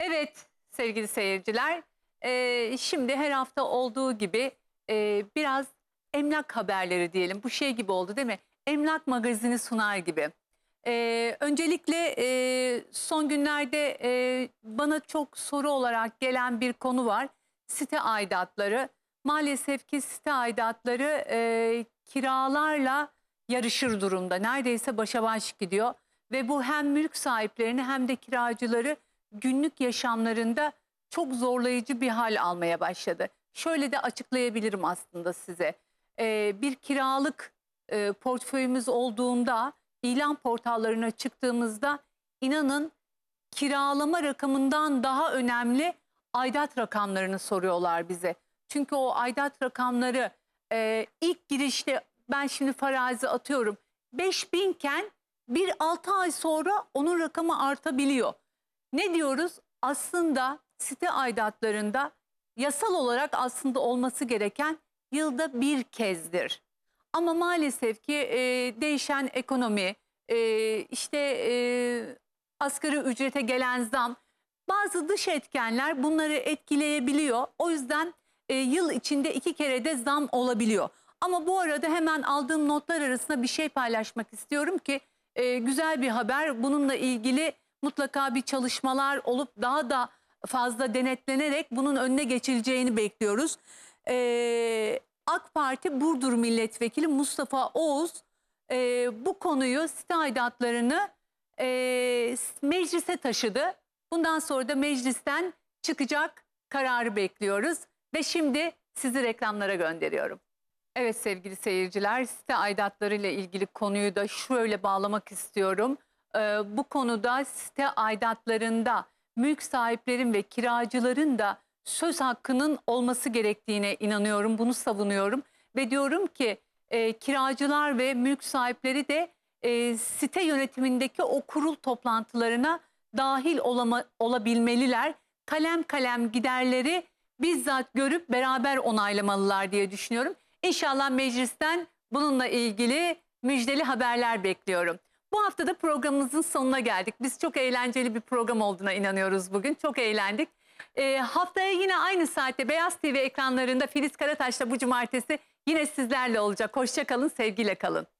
Evet sevgili seyirciler, e, şimdi her hafta olduğu gibi e, biraz emlak haberleri diyelim. Bu şey gibi oldu değil mi? Emlak magazini sunar gibi. E, öncelikle e, son günlerde e, bana çok soru olarak gelen bir konu var. Site aidatları. Maalesef ki site aidatları e, kiralarla yarışır durumda. Neredeyse başa baş gidiyor. Ve bu hem mülk sahiplerini hem de kiracıları günlük yaşamlarında çok zorlayıcı bir hal almaya başladı. Şöyle de açıklayabilirim aslında size. Ee, bir kiralık e, portföyümüz olduğunda ilan portallarına çıktığımızda inanın kiralama rakamından daha önemli aidat rakamlarını soruyorlar bize. Çünkü o aidat rakamları e, ilk girişte ben şimdi farazi atıyorum 5000 iken bir 6 ay sonra onun rakamı artabiliyor. Ne diyoruz? Aslında site aidatlarında yasal olarak aslında olması gereken yılda bir kezdir. Ama maalesef ki e, değişen ekonomi, e, işte e, asgari ücrete gelen zam, bazı dış etkenler bunları etkileyebiliyor. O yüzden e, yıl içinde iki kere de zam olabiliyor. Ama bu arada hemen aldığım notlar arasında bir şey paylaşmak istiyorum ki e, güzel bir haber. Bununla ilgili mutlaka bir çalışmalar olup daha da fazla denetlenerek bunun önüne geçileceğini bekliyoruz. Ee, AK Parti Burdur Milletvekili Mustafa Oğuz e, bu konuyu site aidatlarını e, meclise taşıdı. Bundan sonra da meclisten çıkacak kararı bekliyoruz ve şimdi sizi reklamlara gönderiyorum. Evet sevgili seyirciler site aidatlarıyla ilgili konuyu da şöyle bağlamak istiyorum. Ee, bu konuda site aidatlarında mülk sahiplerin ve kiracıların da söz hakkının olması gerektiğine inanıyorum. Bunu savunuyorum ve diyorum ki e, kiracılar ve mülk sahipleri de e, site yönetimindeki o kurul toplantılarına dahil olama, olabilmeliler. Kalem kalem giderleri bizzat görüp beraber onaylamalılar diye düşünüyorum. İnşallah meclisten bununla ilgili müjdeli haberler bekliyorum. Bu hafta da programımızın sonuna geldik. Biz çok eğlenceli bir program olduğuna inanıyoruz bugün. Çok eğlendik. E, haftaya yine aynı saatte Beyaz TV ekranlarında Filiz Karataş'la bu cumartesi yine sizlerle olacak. Hoşçakalın, sevgiyle kalın.